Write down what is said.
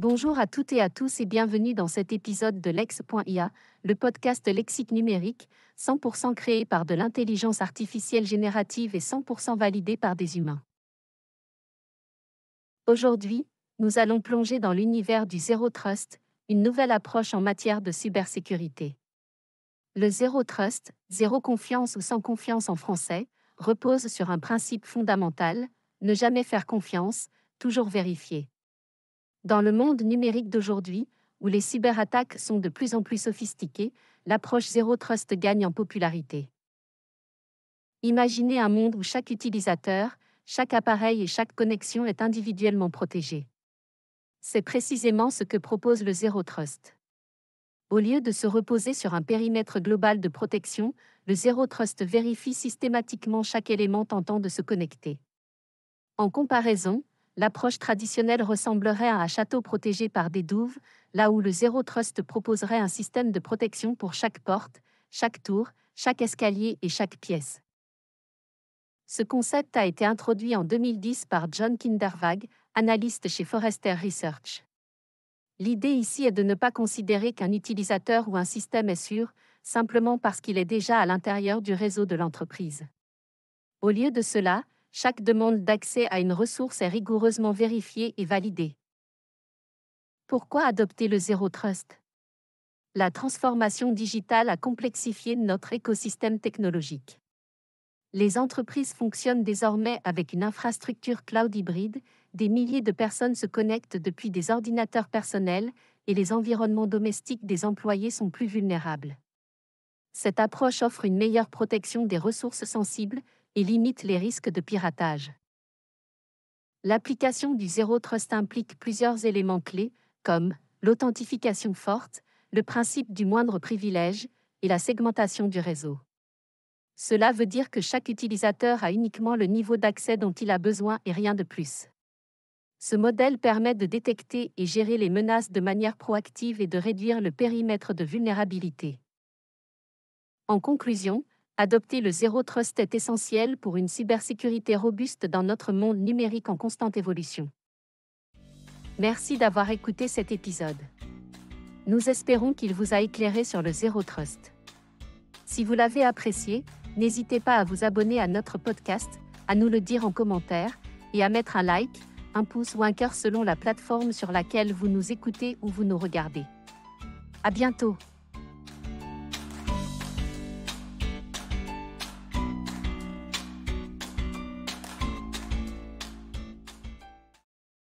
Bonjour à toutes et à tous et bienvenue dans cet épisode de Lex.ia, le podcast lexique numérique, 100% créé par de l'intelligence artificielle générative et 100% validé par des humains. Aujourd'hui, nous allons plonger dans l'univers du Zero Trust, une nouvelle approche en matière de cybersécurité. Le Zero Trust, zéro confiance ou sans confiance en français, repose sur un principe fondamental, ne jamais faire confiance, toujours vérifier. Dans le monde numérique d'aujourd'hui, où les cyberattaques sont de plus en plus sophistiquées, l'approche Zero Trust gagne en popularité. Imaginez un monde où chaque utilisateur, chaque appareil et chaque connexion est individuellement protégé. C'est précisément ce que propose le Zero Trust. Au lieu de se reposer sur un périmètre global de protection, le Zero Trust vérifie systématiquement chaque élément tentant de se connecter. En comparaison, l'approche traditionnelle ressemblerait à un château protégé par des douves, là où le Zero Trust proposerait un système de protection pour chaque porte, chaque tour, chaque escalier et chaque pièce. Ce concept a été introduit en 2010 par John Kinderwag, analyste chez Forrester Research. L'idée ici est de ne pas considérer qu'un utilisateur ou un système est sûr, simplement parce qu'il est déjà à l'intérieur du réseau de l'entreprise. Au lieu de cela, chaque demande d'accès à une ressource est rigoureusement vérifiée et validée. Pourquoi adopter le Zero Trust La transformation digitale a complexifié notre écosystème technologique. Les entreprises fonctionnent désormais avec une infrastructure cloud hybride, des milliers de personnes se connectent depuis des ordinateurs personnels, et les environnements domestiques des employés sont plus vulnérables. Cette approche offre une meilleure protection des ressources sensibles, et limite les risques de piratage. L'application du Zero Trust implique plusieurs éléments clés, comme l'authentification forte, le principe du moindre privilège et la segmentation du réseau. Cela veut dire que chaque utilisateur a uniquement le niveau d'accès dont il a besoin et rien de plus. Ce modèle permet de détecter et gérer les menaces de manière proactive et de réduire le périmètre de vulnérabilité. En conclusion, Adopter le Zero trust est essentiel pour une cybersécurité robuste dans notre monde numérique en constante évolution. Merci d'avoir écouté cet épisode. Nous espérons qu'il vous a éclairé sur le Zero trust. Si vous l'avez apprécié, n'hésitez pas à vous abonner à notre podcast, à nous le dire en commentaire et à mettre un like, un pouce ou un cœur selon la plateforme sur laquelle vous nous écoutez ou vous nous regardez. À bientôt!